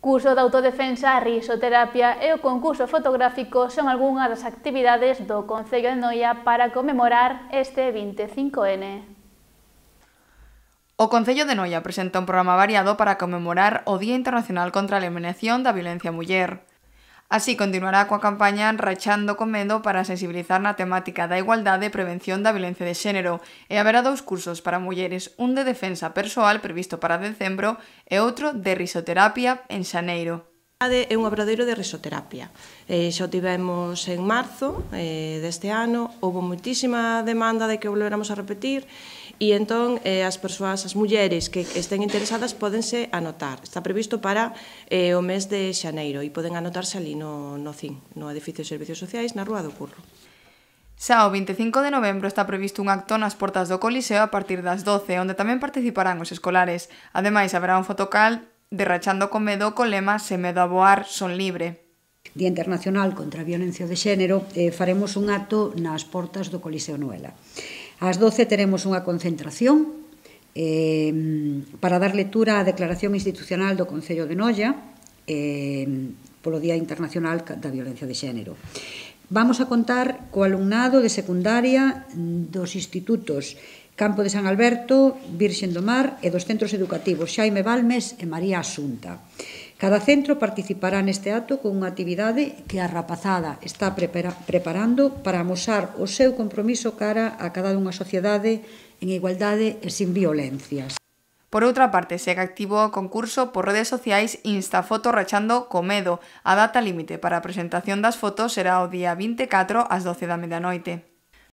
Curso de autodefensa, risoterapia e o concurso fotográfico son algunhas das actividades do Concello de Noia para conmemorar este 25N. O Concello de Noia presenta un programa variado para conmemorar o Día Internacional contra a Eliminación da Violencia Muller. Así continuará coa campaña Rachando Comendo para sensibilizar na temática da igualdade e prevención da violencia de xénero e haberá dous cursos para mulleres, un de defensa persoal previsto para decembro e outro de risoterapia en xaneiro é un obradeiro de risoterapia. Eh, xa o tivemos en marzo eh, deste ano, houve moitísima demanda de que volveramos a repetir, e entón eh, as persoas, as mulleres que estén interesadas podense anotar. Está previsto para eh, o mes de xaneiro e poden anotarse ali no, no CIN, no Edificio de Servicios Sociais, na Rúa do Curro. Xa o 25 de novembro está previsto un acto nas portas do Coliseo a partir das 12, onde tamén participarán os escolares. Ademais, haberá un fotocal derrachando con medo co lema Se medo a voar, son libre. Día Internacional contra a Violencia de Xénero, eh, faremos un acto nas portas do Coliseo Noela. Ás 12 teremos unha concentración eh, para dar lectura á Declaración Institucional do Concello de Noia eh, polo Día Internacional da Violencia de Xénero. Vamos a contar co alumnado de secundaria dos institutos Campo de San Alberto, Virxen do Mar e dos centros educativos Xaime Balmes e María Asunta. Cada centro participará neste acto con unha actividade que a rapazada está preparando para amosar o seu compromiso cara a cada unha sociedade en igualdade e sin violencias. Por outra parte, que activo o concurso por redes sociais Instafoto Rachando comedo. A data límite para a presentación das fotos será o día 24 ás 12 da medianoite.